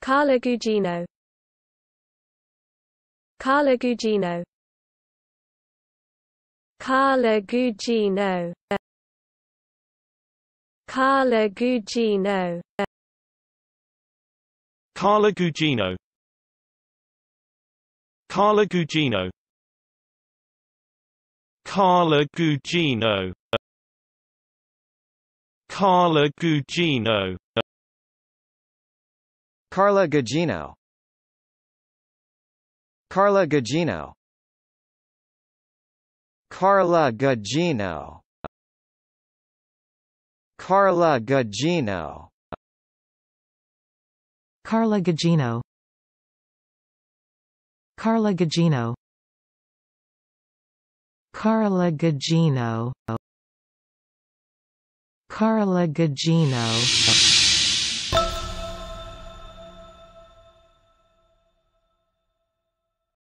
Carla Gugino Carla Gugino Carla Gugino Carla Gugino Carla Gugino Carla Gugino Carla Gugino Carla Gugino Carla Gugino Carla Gugino Carla Gugino Carla Gugino Carla Gugino Carla Gugino Carla Gugino Carla Gugino